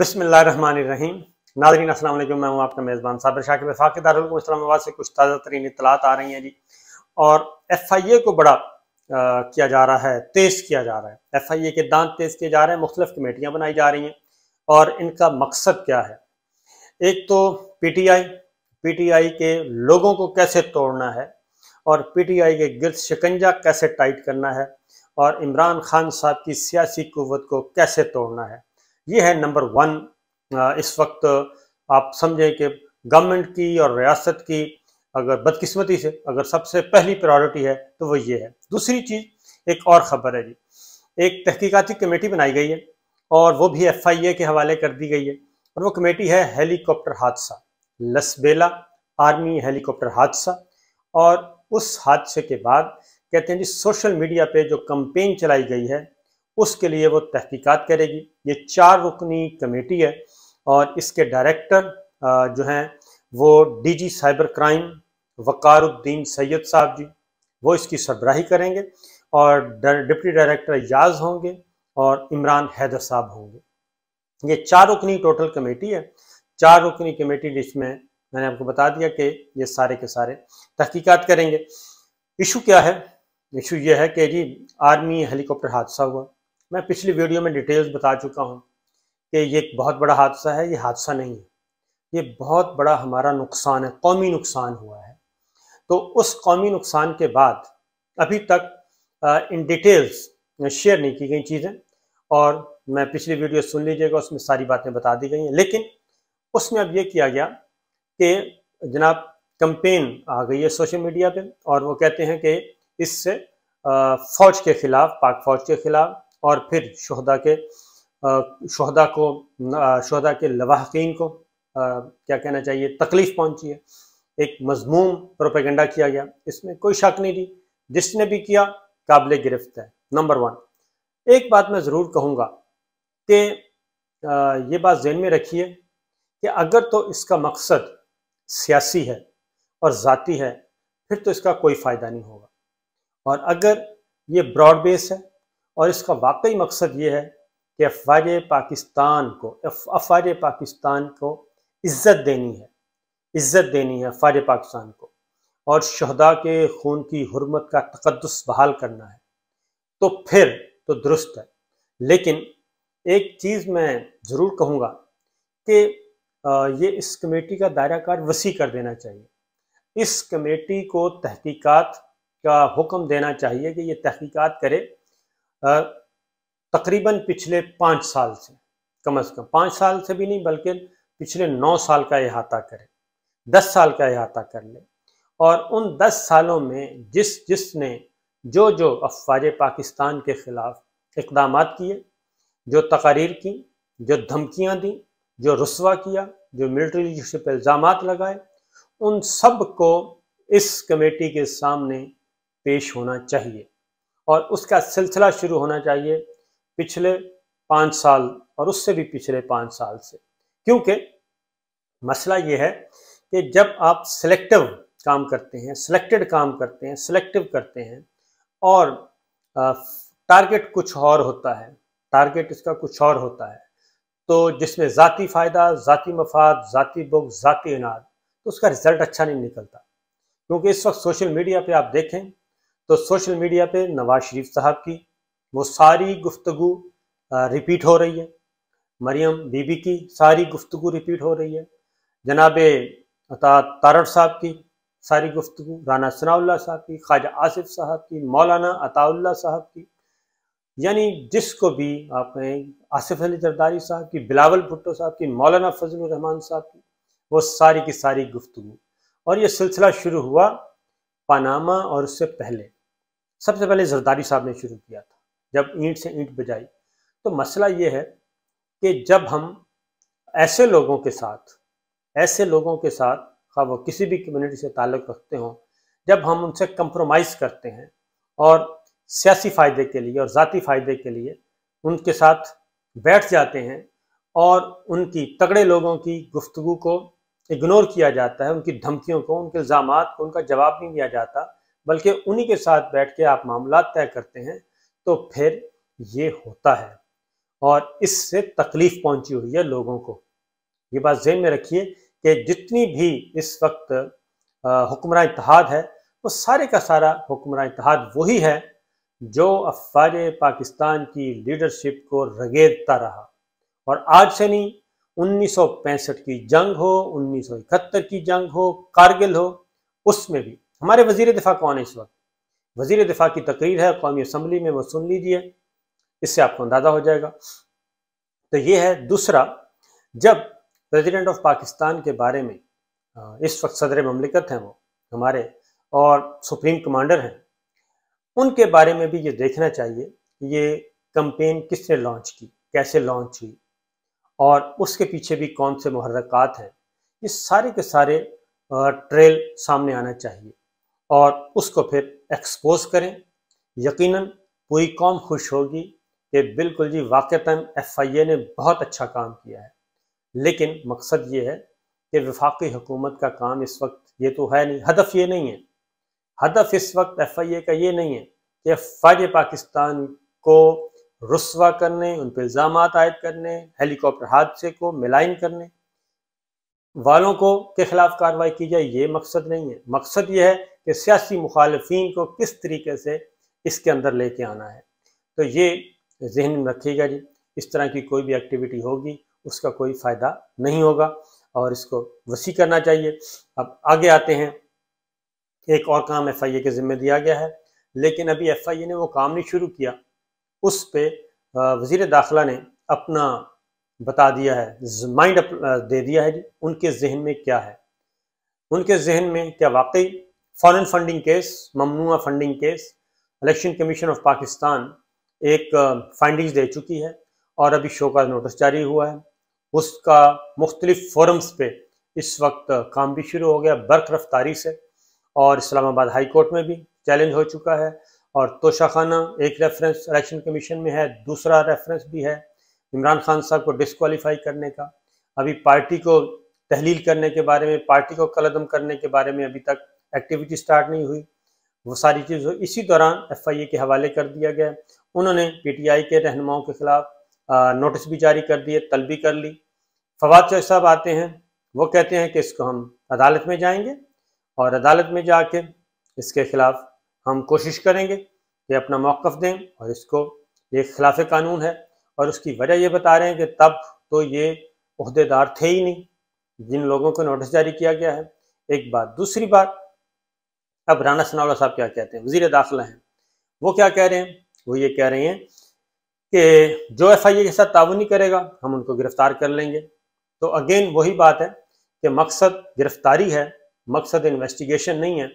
बसमीम नादरीन असल मैं हूँ आपका मेज़बान साबिर शाकिब वफाक इस्लामाबाद से कुछ ताज़ा तरीन इतलात आ रही हैं जी और एफ़ आई ए को बड़ा आ, किया जा रहा है तेज़ किया जा रहा है एफ़ आई ए के दांत तेज़ किए जा रहे हैं मुख्तफ कमेटियाँ बनाई जा रही हैं और इनका मकसद क्या है एक तो P T I P T I के लोगों को कैसे तोड़ना है और पी टी आई के गिरद शिकंजा कैसे टाइट करना है और इमरान खान साहब की सियासी कुत को कैसे तोड़ना है ये है नंबर वन इस वक्त आप समझें कि गवर्नमेंट की और रियासत की अगर बदकिस्मती से अगर सबसे पहली प्रायोरिटी है तो वो ये है दूसरी चीज़ एक और ख़बर है जी एक तहकीकती कमेटी बनाई गई है और वो भी एफ आई ए के हवाले कर दी गई है और वो कमेटी है हेलीकॉप्टर हादसा लसबेला आर्मी हेलीकॉप्टर हादसा और उस हादसे के बाद कहते हैं जी सोशल मीडिया पे जो कंपेन चलाई गई है उसके लिए वो तहकीकात करेगी ये चार रुकनी कमेटी है और इसके डायरेक्टर जो हैं वो DG cyber crime Waqaruddin Syed साहब जी वो इसकी सरबराही करेंगे और डिप्टी डायरेक्टर याज होंगे और इमरान हैदर साहब होंगे ये चार रुकनी टोटल कमेटी है चार रुकनी कमेटी जिसमें मैंने आपको बता दिया कि ये सारे के सारे तहकीकात करेंगे इशू क्या है इशू यह है कि जी आर्मी हेलीकॉप्टर हादसा हुआ मैं पिछली वीडियो में डिटेल्स बता चुका हूँ कि ये एक बहुत बड़ा हादसा है ये हादसा नहीं है ये बहुत बड़ा हमारा नुकसान है कौमी नुकसान हुआ है तो उस कौमी नुकसान के बाद अभी तक आ, इन डिटेल्स शेयर नहीं की गई चीज़ें और मैं पिछली वीडियो सुन लीजिएगा उसमें सारी बातें बता दी गई हैं लेकिन उसमें अब ये किया गया कि जनाब कंपेन आ गई है सोशल मीडिया पे और वो कहते हैं कि इससे फौज के खिलाफ पाक फौज के खिलाफ और फिर शहदा के शहदा को शहदा के लवाहकिन को क्या कहना चाहिए तकलीफ़ पहुंची है एक मजमूम प्रोपेगेंडा किया गया इसमें कोई शक नहीं थी जिसने भी किया काबिल गिरफ्त है नंबर वन एक बात मैं ज़रूर कहूँगा कि ये बात जहन में रखिए कि अगर तो इसका मकसद सियासी है और ज़ाती है फिर तो इसका कोई फ़ायदा नहीं होगा और अगर ये ब्रॉड बेस है और इसका वाकई मकसद ये है कि अफवाज पाकिस्तान को अफवाज पाकिस्तान को इज़्ज़त देनी है इज़्ज़त देनी है अफवाज पाकिस्तान को और शहदा के खून की हरमत का तकदस बहाल करना है तो फिर तो दुरुस्त है लेकिन एक चीज़ मैं ज़रूर कहूँगा कि ये इस कमेटी का दायरा कार वसी कर देना चाहिए इस कमेटी को तहकीकात का हुक्म देना चाहिए कि ये तहकीकात करे तकरीबन पिछले पाँच साल से कम अज़ कम पाँच साल से भी नहीं बल्कि पिछले नौ साल का अहाता करें दस साल का अहाता कर ले और उन दस सालों में जिस जिसने जो जो अफवाज पाकिस्तान के ख़िलाफ़ इकदाम किए जो तकारीर की जो धमकियाँ दी जो रसवा किया जो मिलट्री लीडरशिप इल्ज़ाम लगाए उन सब को इस कमेटी के सामने पेश होना चाहिए और उसका सिलसिला शुरू होना चाहिए पिछले पाँच साल और उससे भी पिछले पाँच साल से क्योंकि मसला ये है कि जब आप सिलेक्टिव काम करते हैं सिलेक्टेड काम करते हैं सिलेक्टिव करते हैं और टारगेट कुछ और होता है टारगेट इसका कुछ और होता है तो जिसमें ज़ाती फ़ायदा ज़ाती मफाद ज़ाती बुक ज़ाती इनाद तो उसका रिज़ल्ट अच्छा नहीं निकलता क्योंकि इस वक्त सोशल मीडिया पे आप देखें तो सोशल मीडिया पे नवाज शरीफ साहब की वो सारी गुफ्तु रिपीट हो रही है मरियम बीबी की सारी गुफ्तु रिपीट हो रही है जनाब तारड़ साहब की सारी गुफ्तु राना सनाउल्ला साहब की ख्वाजा आसिफ साहब की मौलाना अताउल्ला साहब की यानी जिसको भी आप कहें आसिफ अली जरदारी साहब की बिलावल भुट्टो साहब की मौलाना फजल रहमान साहब की वो सारी की सारी गुफ्तु और ये सिलसिला शुरू हुआ पानामा और उससे पहले सबसे पहले जरदारी साहब ने शुरू किया था जब ईंट से ईंट बजाई तो मसला ये है कि जब हम ऐसे लोगों के साथ ऐसे लोगों के साथ खा वो किसी भी कम्युनिटी से ताल्लुक़ रखते हों जब हम उनसे कंप्रोमाइज़ करते हैं और सियासी फ़ायदे के लिए और ज़ाती फ़ायदे के लिए उनके साथ बैठ जाते हैं और उनकी तगड़े लोगों की गुफ्तु को इग्नोर किया जाता है उनकी धमकियों को उनके इल्ज़ाम को उनका जवाब नहीं दिया जाता बल्कि उन्हीं के साथ बैठ के आप मामला तय करते हैं तो फिर ये होता है और इससे तकलीफ पहुंची हुई है लोगों को ये बात जहन में रखिए कि जितनी भी इस वक्त हुक्मरान इतिहाद है वो सारे का सारा हुक्मरान इतिहाद वही है जो अफवाज पाकिस्तान की लीडरशिप को रगेदता रहा और आज से नहीं उन्नीस की जंग हो उन्नीस की जंग हो कारगिल हो उसमें भी हमारे वजीर दिफा कौन है इस वक्त वजीर दिफा की तकरीर है कौमी असम्बली में वो सुन लीजिए इससे आपको अंदाज़ा हो जाएगा तो ये है दूसरा जब प्रेसिडेंट ऑफ पाकिस्तान के बारे में इस वक्त सदर ममलिकत हैं वो हमारे और सुप्रीम कमांडर हैं उनके बारे में भी ये देखना चाहिए कि ये कंपेन किसने लॉन्च की कैसे लॉन्च हुई और उसके पीछे भी कौन से महरक़ात हैं ये सारे के सारे ट्रेल सामने आना चाहिए और उसको फिर एक्सपोज करें यकीनन पूरी कौम खुश होगी कि बिल्कुल जी वाक़ता एफ आई ए ने बहुत अच्छा काम किया है लेकिन मकसद ये है कि विफाक हुकूमत का काम इस वक्त ये तो है नहीं हदफ ये नहीं है हदफ इस वक्त एफ आई ए का ये नहीं है कि फ़ाज पाकिस्तान को रसवा करने उन पर इल्ज़ाम आयद करने हेलीकॉप्टर हादसे को मिलाइन करने वालों को के खिलाफ कार्रवाई की जाए ये मकसद नहीं है मकसद ये है कि सियासी मुखालफी को किस तरीके से इसके अंदर लेके आना है तो ये जहन में रखिएगा जी इस तरह की कोई भी एक्टिविटी होगी उसका कोई फ़ायदा नहीं होगा और इसको वसी करना चाहिए अब आगे आते हैं एक और काम एफ आई ए के ज़िम्मे दिया गया है लेकिन अभी एफ आई ए ने वो काम नहीं शुरू किया उस पर वज़ी दाखिला ने अपना बता दिया है माइंड दे दिया है जी उनके जहन में क्या है उनके जहन में क्या वाकई फॉरेन फंडिंग केस ममनुआ funding case election commission of Pakistan एक फाइंडिंग्स दे चुकी है और अभी शो का नोटिस जारी हुआ है उसका मुख्तलिफ फोरम्स पे इस वक्त काम भी शुरू हो गया बर्क रफ्तारी से और इस्लामाबाद हाई कोर्ट में भी चैलेंज हो चुका है और तोशाखाना एक रेफरेंस इलेक्शन कमीशन में है दूसरा रेफरेंस भी है इमरान खान साहब को डिसक्वालीफाई करने का अभी पार्टी को तहलील करने के बारे में पार्टी को कलदम करने के बारे में अभी तक एक्टिविटी स्टार्ट नहीं हुई वो सारी चीज़ इसी दौरान एफ आई ए के हवाले कर दिया गया उन्होंने पी टी आई के रहनुमाओं के खिलाफ नोटिस भी जारी कर दिए तलबी कर ली फवाद चौधरी साहब आते हैं वो कहते हैं कि इसको हम अदालत में जाएंगे और अदालत में जाके इसके खिलाफ हम कोशिश करेंगे कि अपना मौक़ दें और इसको ये खिलाफ कानून है और उसकी वजह ये बता रहे हैं कि तब तो ये अहदेदार थे ही नहीं जिन लोगों को नोटिस जारी किया गया है एक बात दूसरी बात अब राना सनावला साहब क्या कहते हैं वजीर दाखिला हैं वो क्या कह रहे हैं वो ये कह रहे हैं कि जो एफ आई ए के साथ ताउन नहीं करेगा हम उनको गिरफ्तार कर लेंगे तो अगेन वही बात है कि मकसद गिरफ्तारी है मकसद इन्वेस्टिगेशन नहीं है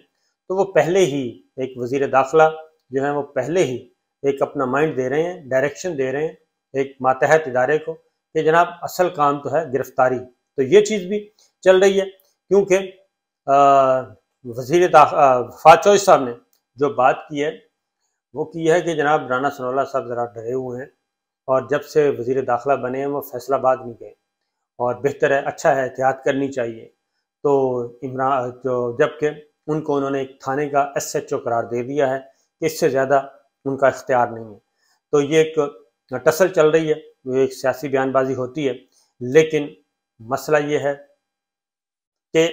तो वो पहले ही एक वजीर दाखिला जो है वो पहले ही एक अपना माइंड दे रहे हैं डायरेक्शन दे रहे हैं एक मातहत इदारे को कि जनाब असल काम तो है गिरफ्तारी तो ये चीज़ भी चल रही है क्योंकि वजीर फवाद चौधरी साहब ने जो बात की है वो की है कि जनाब राना सनौला साहब ज़रा डरे हुए हैं और जब से वजीर दाखिला बने हैं वो फैसलाबाद नहीं गए और बेहतर है अच्छा है एहतियात करनी चाहिए तो इमरान जो जबकि उनको उन्होंने एक थाने का एस एच ओ करार दे दिया है कि इससे ज़्यादा उनका इख्तियार नहीं है तो ये एक टसल चल रही है वो एक सियासी बयानबाजी होती है लेकिन मसला ये है कि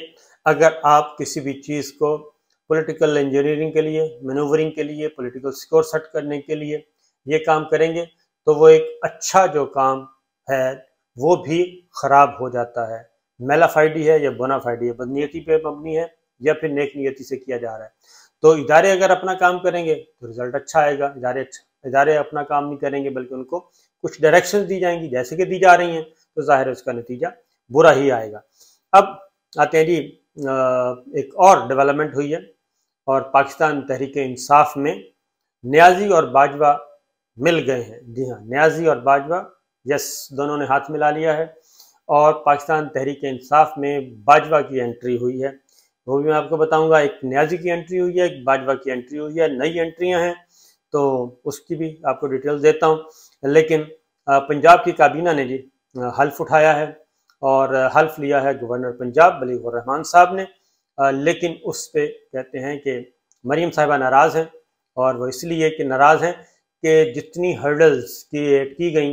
अगर आप किसी भी चीज़ को पॉलिटिकल इंजीनियरिंग के लिए मैनूवरिंग के लिए पॉलिटिकल स्कोर सेट करने के लिए ये काम करेंगे तो वो एक अच्छा जो काम है वो भी ख़राब हो जाता है मेलाफाइडी है या बोनाफाइडी है बदनीयती पे मबनी है या फिर नेक नियति से किया जा रहा है तो इदारे अगर अपना काम करेंगे तो रिजल्ट अच्छा आएगा इदारे अच्छा इधारे अपना काम नहीं करेंगे बल्कि उनको कुछ डायरेक्शन दी जाएंगी जैसे कि दी जा रही हैं तो ज़ाहिर है उसका नतीजा बुरा ही आएगा अब आते हैं जी एक और डेवलपमेंट हुई है और पाकिस्तान तहरीक इंसाफ में न्याजी और बाजवा मिल गए हैं जी हाँ न्याजी और बाजवा यस दोनों ने हाथ मिला लिया है और पाकिस्तान तहरीक इंसाफ में बाजवा की एंट्री हुई है वो भी मैं आपको बताऊंगा एक न्याजी की एंट्री हुई है एक बाजवा की एंट्री हुई है नई एंट्रियां हैं तो उसकी भी आपको डिटेल्स देता हूँ लेकिन पंजाब की काबीना ने जी हल्फ उठाया है और हल्फ लिया है गवर्नर पंजाब बलीगुर रहमान साहब ने लेकिन उस पर कहते हैं कि मरीम साहिबा नाराज़ हैं और वो इसलिए कि नाराज़ हैं कि जितनी हर्डल्स की की गई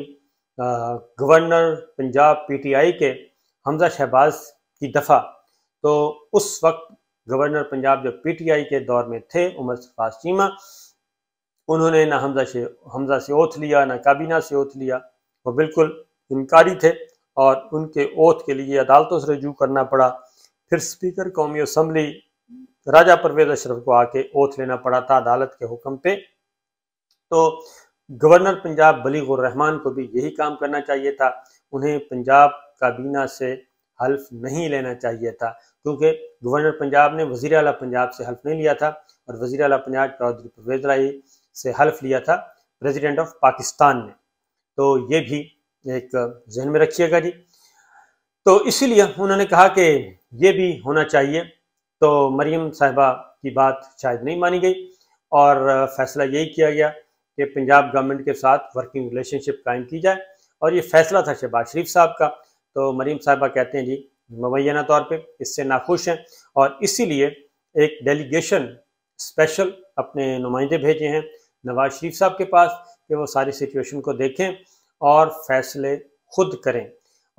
गवर्नर पंजाब पीटीआई के हमजा शहबाज की दफ़ा तो उस वक्त गवर्नर पंजाब जो पीटीआई के दौर में थे उमर सरफाज चीमा उन्होंने ना हमजा से हमजा से ओथ लिया ना काबीना से ओथ लिया वो बिल्कुल इनकारी थे और उनके ओथ के लिए अदालतों से रजू करना पड़ा फिर स्पीकर कौमी असम्बली राजा परवेज अशरफ को आके ओथ लेना पड़ा था अदालत के हुक्म पे तो गवर्नर पंजाब बलीगुररहमान को भी यही काम करना चाहिए था उन्हें पंजाब काबीना से हल्फ नहीं लेना चाहिए था क्योंकि गवर्नर पंजाब ने वजीर अला पंजाब से हल्फ नहीं लिया था और वजीर अला पंजाब चौधरी परवेज राही से हल्फ लिया था प्रेसिडेंट ऑफ पाकिस्तान ने तो ये भी एक जहन में रखिएगा जी तो इसीलिए उन्होंने कहा कि ये भी होना चाहिए तो मरियम साहबा की बात शायद नहीं मानी गई और फैसला यही किया गया कि पंजाब गवर्नमेंट के साथ वर्किंग रिलेशनशिप कायम की जाए और ये फैसला था शहबाज शरीफ साहब का तो मरीम साहबा कहते हैं जी मुबैना तौर पे इससे नाखुश हैं और इसीलिए एक डेलीगेशन स्पेशल अपने नुमाइंदे भेजे हैं नवाज शरीफ साहब के पास कि वो सारी सिचुएशन को देखें और फैसले खुद करें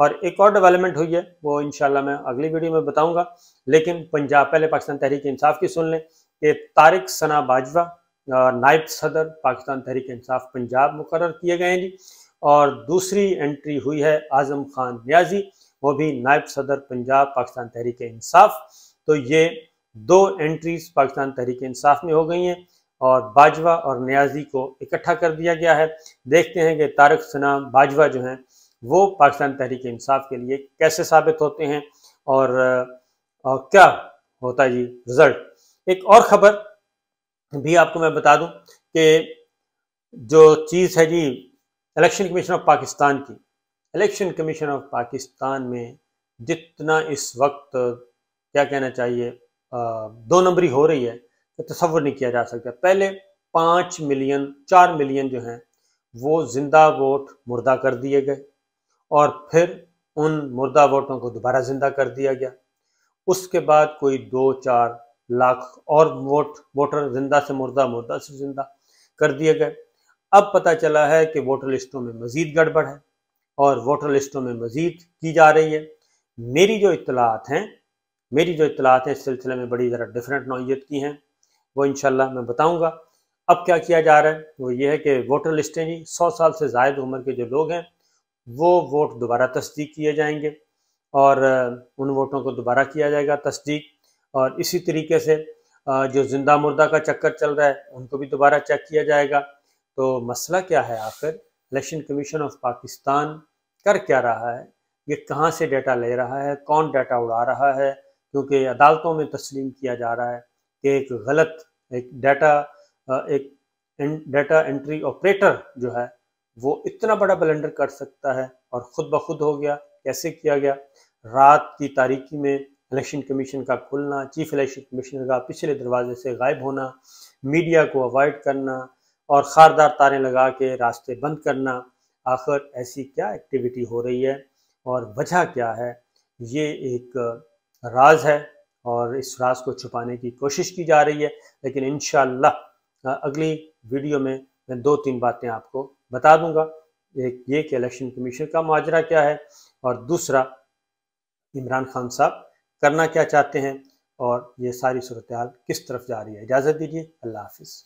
और एक और डेवलपमेंट हुई है वो इन मैं अगली वीडियो में बताऊंगा लेकिन पंजाब पहले पाकिस्तान तहरीक इंसाफ की सुन लें कि तारिक सना बाजवा नायब सदर पाकिस्तान तहरीक इंसाफ पंजाब मुकर किए गए हैं जी और दूसरी एंट्री हुई है आजम खान न्याजी वो भी नायब सदर पंजाब पाकिस्तान तहरीक इंसाफ तो ये दो एंट्रीज पाकिस्तान तहरीक इंसाफ में हो गई हैं और बाजवा और न्याजी को इकट्ठा कर दिया गया है देखते हैं कि तारक सना बाजवा जो हैं वो पाकिस्तान तहरीक इंसाफ के लिए कैसे साबित होते हैं और, और क्या होता है जी रिजल्ट एक और खबर भी आपको मैं बता दूं कि जो चीज़ है जी इलेक्शन कमीशन ऑफ पाकिस्तान की इलेक्शन कमीशन ऑफ पाकिस्तान में जितना इस वक्त क्या कहना चाहिए दो नंबरी हो रही है का तस्वर नहीं किया जा सकता पहले पाँच मिलियन चार मिलियन जो हैं वो जिंदा वोट मुर्दा कर दिए गए और फिर उन मुर्दा वोटों को दोबारा जिंदा कर दिया गया उसके बाद कोई दो चार लाख और वोट वोटर जिंदा से मुर्दा मुर्दा से जिंदा कर दिए गए अब पता चला है कि वोटर लिस्टों में मजीद गड़बड़ है और वोटर लिस्टों में मजीद की जा रही है मेरी जो इतलात हैं मेरी जो इतलात हैं इस सिलसिले में बड़ी ज़रा डिफरेंट नौीयत की हैं वो इनशाला मैं बताऊँगा अब क्या किया जा रहा है वो ये है कि वोटर लिस्टें जी सौ साल से जायद उम्र के जो लोग हैं वो वोट दोबारा तस्दीक किए जाएंगे और उन वोटों को दोबारा किया जाएगा तस्दीक और इसी तरीके से जो जिंदा मुर्दा का चक्कर चल रहा है उनको भी दोबारा चेक किया जाएगा तो मसला क्या है आखिर इलेक्शन कमीशन ऑफ पाकिस्तान कर क्या रहा है ये कहाँ से डाटा ले रहा है कौन डाटा उड़ा रहा है क्योंकि अदालतों में तस्लीम किया जा रहा है कि एक गलत एक डाटा एक डाटा एंट्री ऑपरेटर जो है वो इतना बड़ा बलेंडर कर सकता है और ख़ुद ब खुद हो गया कैसे किया गया रात की तारीकी में इलेक्शन कमीशन का खुलना चीफ इलेक्शन कमिश्नर का पिछले दरवाजे से गायब होना मीडिया को अवॉइड करना और खारदार तारें लगा के रास्ते बंद करना आखिर ऐसी क्या एक्टिविटी हो रही है और वजह क्या है ये एक राज है और इस राज को छुपाने की कोशिश की जा रही है लेकिन इन अगली वीडियो में मैं दो तीन बातें आपको बता दूंगा एक ये कि इलेक्शन कमीशन का माजरा क्या है और दूसरा इमरान खान साहब करना क्या चाहते हैं और ये सारी सूरत किस तरफ जा रही है इजाज़त दीजिए अल्लाह हाफिज़